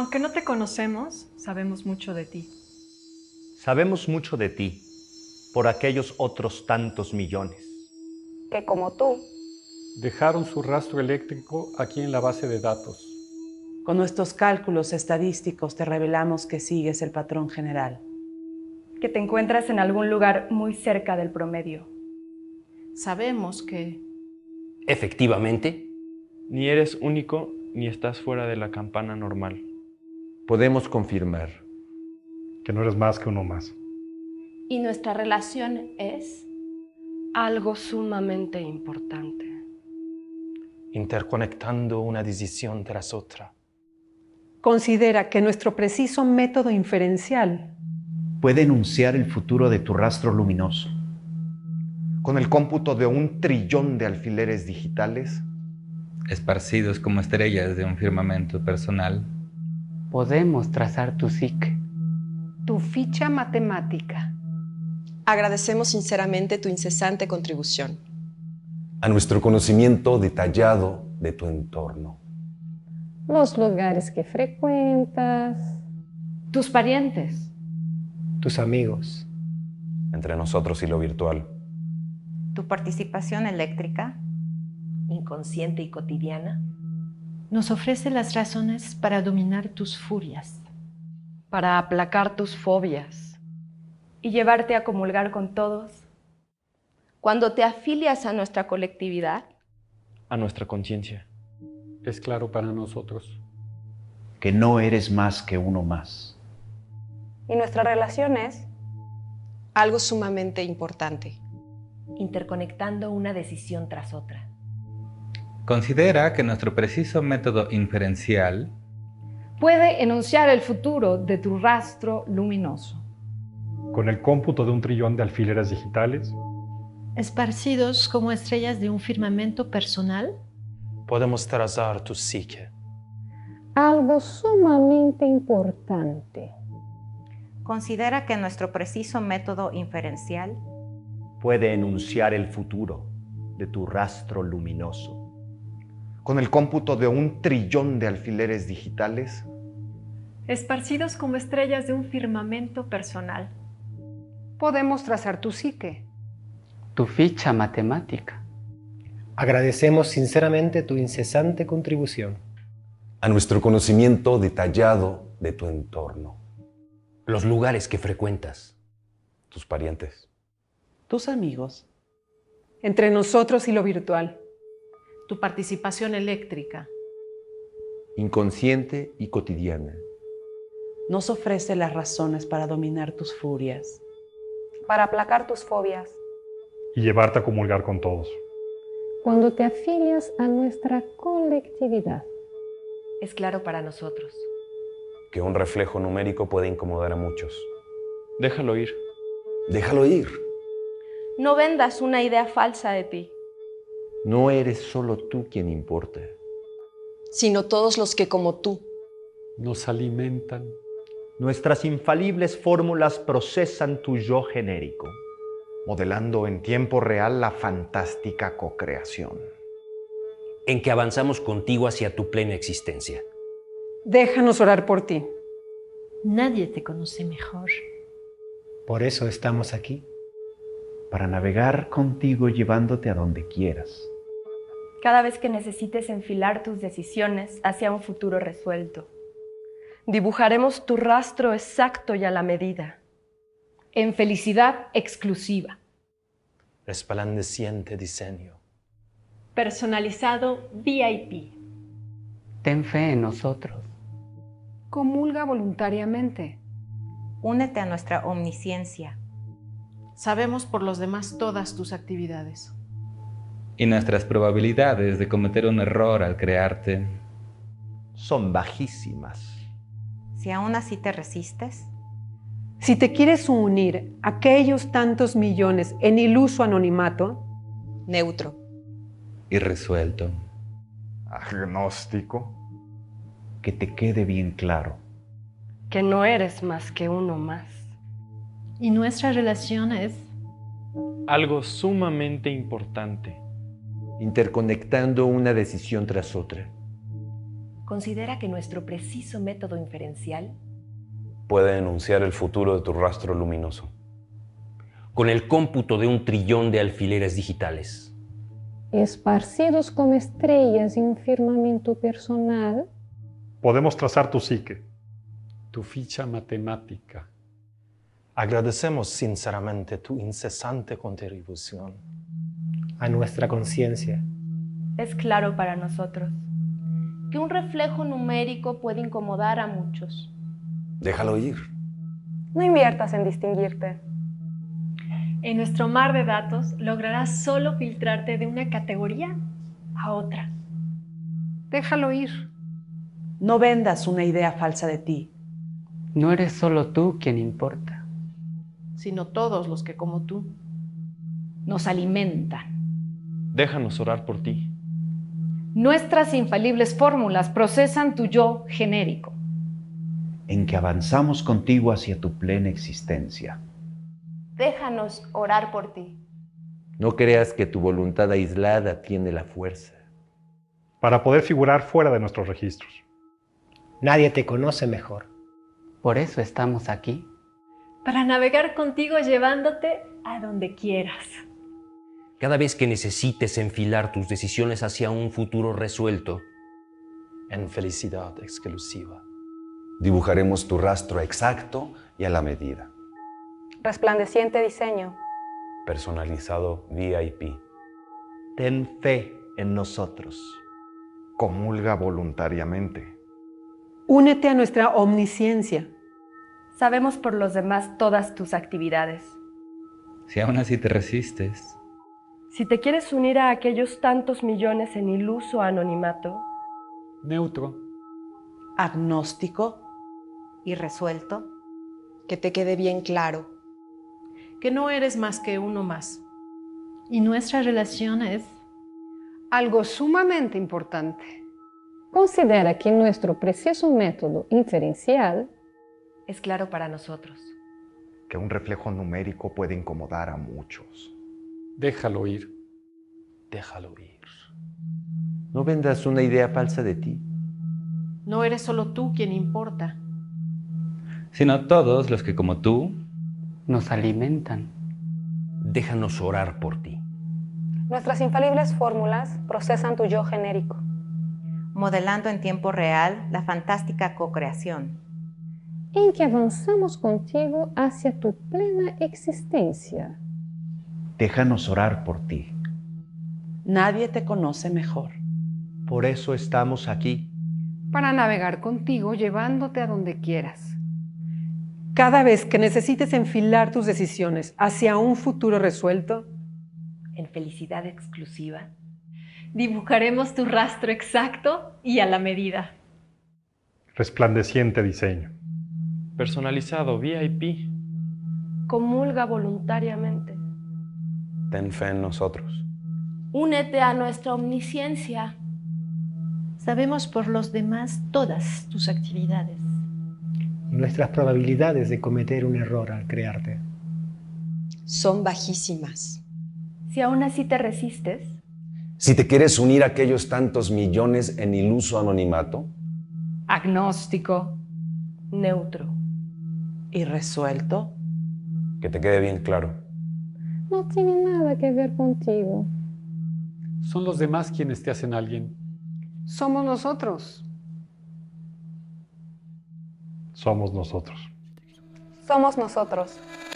Aunque no te conocemos, sabemos mucho de ti. Sabemos mucho de ti por aquellos otros tantos millones. Que como tú. Dejaron su rastro eléctrico aquí en la base de datos. Con nuestros cálculos estadísticos te revelamos que sigues el patrón general. Que te encuentras en algún lugar muy cerca del promedio. Sabemos que... Efectivamente. Ni eres único ni estás fuera de la campana normal podemos confirmar que no eres más que uno más. Y nuestra relación es algo sumamente importante. Interconectando una decisión tras otra. Considera que nuestro preciso método inferencial puede enunciar el futuro de tu rastro luminoso. Con el cómputo de un trillón de alfileres digitales, esparcidos como estrellas de un firmamento personal, podemos trazar tu SIC. Tu ficha matemática. Agradecemos sinceramente tu incesante contribución. A nuestro conocimiento detallado de tu entorno. Los lugares que frecuentas. Tus parientes. Tus amigos. Entre nosotros y lo virtual. Tu participación eléctrica. Inconsciente y cotidiana nos ofrece las razones para dominar tus furias, para aplacar tus fobias y llevarte a comulgar con todos. Cuando te afilias a nuestra colectividad, a nuestra conciencia, es claro para nosotros que no eres más que uno más. Y nuestra relación es algo sumamente importante, interconectando una decisión tras otra considera que nuestro preciso método inferencial puede enunciar el futuro de tu rastro luminoso. Con el cómputo de un trillón de alfileres digitales, esparcidos como estrellas de un firmamento personal, podemos trazar tu psique. Algo sumamente importante. Considera que nuestro preciso método inferencial puede enunciar el futuro de tu rastro luminoso con el cómputo de un trillón de alfileres digitales? Esparcidos como estrellas de un firmamento personal. Podemos trazar tu psique. Tu ficha matemática. Agradecemos sinceramente tu incesante contribución. A nuestro conocimiento detallado de tu entorno. Los lugares que frecuentas. Tus parientes. Tus amigos. Entre nosotros y lo virtual tu participación eléctrica. Inconsciente y cotidiana. Nos ofrece las razones para dominar tus furias. Para aplacar tus fobias. Y llevarte a comulgar con todos. Cuando te afilias a nuestra colectividad. Es claro para nosotros. Que un reflejo numérico puede incomodar a muchos. Déjalo ir. Déjalo ir. No vendas una idea falsa de ti. No eres solo tú quien importa. Sino todos los que como tú nos alimentan. Nuestras infalibles fórmulas procesan tu yo genérico, modelando en tiempo real la fantástica cocreación. En que avanzamos contigo hacia tu plena existencia. Déjanos orar por ti. Nadie te conoce mejor. Por eso estamos aquí para navegar contigo llevándote a donde quieras. Cada vez que necesites enfilar tus decisiones hacia un futuro resuelto. Dibujaremos tu rastro exacto y a la medida. En felicidad exclusiva. Resplandeciente diseño. Personalizado VIP. Ten fe en nosotros. Comulga voluntariamente. Únete a nuestra omnisciencia. Sabemos por los demás todas tus actividades. Y nuestras probabilidades de cometer un error al crearte son bajísimas. Si aún así te resistes. Si te quieres unir a aquellos tantos millones en iluso anonimato. Neutro. Irresuelto. Agnóstico. Que te quede bien claro. Que no eres más que uno más. Y nuestra relación es algo sumamente importante, interconectando una decisión tras otra. Considera que nuestro preciso método inferencial puede denunciar el futuro de tu rastro luminoso con el cómputo de un trillón de alfileres digitales. Esparcidos como estrellas en un firmamento personal, podemos trazar tu psique, tu ficha matemática. Agradecemos sinceramente tu incesante contribución a nuestra conciencia. Es claro para nosotros que un reflejo numérico puede incomodar a muchos. Déjalo ir. No inviertas en distinguirte. En nuestro mar de datos lograrás solo filtrarte de una categoría a otra. Déjalo ir. No vendas una idea falsa de ti. No eres solo tú quien importa sino todos los que como tú nos alimentan. Déjanos orar por ti. Nuestras infalibles fórmulas procesan tu yo genérico. En que avanzamos contigo hacia tu plena existencia. Déjanos orar por ti. No creas que tu voluntad aislada tiene la fuerza. Para poder figurar fuera de nuestros registros. Nadie te conoce mejor. Por eso estamos aquí para navegar contigo llevándote a donde quieras. Cada vez que necesites enfilar tus decisiones hacia un futuro resuelto, en felicidad exclusiva, dibujaremos tu rastro exacto y a la medida. Resplandeciente diseño. Personalizado VIP. Ten fe en nosotros. Comulga voluntariamente. Únete a nuestra omnisciencia. Sabemos por los demás todas tus actividades. Si aún así te resistes. Si te quieres unir a aquellos tantos millones en iluso anonimato. Neutro. Agnóstico. Y resuelto. Que te quede bien claro. Que no eres más que uno más. Y nuestra relación es... Algo sumamente importante. Considera que nuestro precioso método inferencial es claro para nosotros. Que un reflejo numérico puede incomodar a muchos. Déjalo ir. Déjalo ir. No vendas una idea falsa de ti. No eres solo tú quien importa. Sino todos los que como tú nos alimentan. Déjanos orar por ti. Nuestras infalibles fórmulas procesan tu yo genérico. Modelando en tiempo real la fantástica co-creación en que avanzamos contigo hacia tu plena existencia. Déjanos orar por ti. Nadie te conoce mejor. Por eso estamos aquí. Para navegar contigo llevándote a donde quieras. Cada vez que necesites enfilar tus decisiones hacia un futuro resuelto, en felicidad exclusiva, dibujaremos tu rastro exacto y a la medida. Resplandeciente diseño personalizado, VIP. Comulga voluntariamente. Ten fe en nosotros. Únete a nuestra omnisciencia. Sabemos por los demás todas tus actividades. Nuestras probabilidades de cometer un error al crearte. Son bajísimas. Si aún así te resistes. Si te quieres unir a aquellos tantos millones en iluso anonimato. Agnóstico. Neutro y resuelto. Que te quede bien claro. No tiene nada que ver contigo. Son los demás quienes te hacen alguien. Somos nosotros. Somos nosotros. Somos nosotros.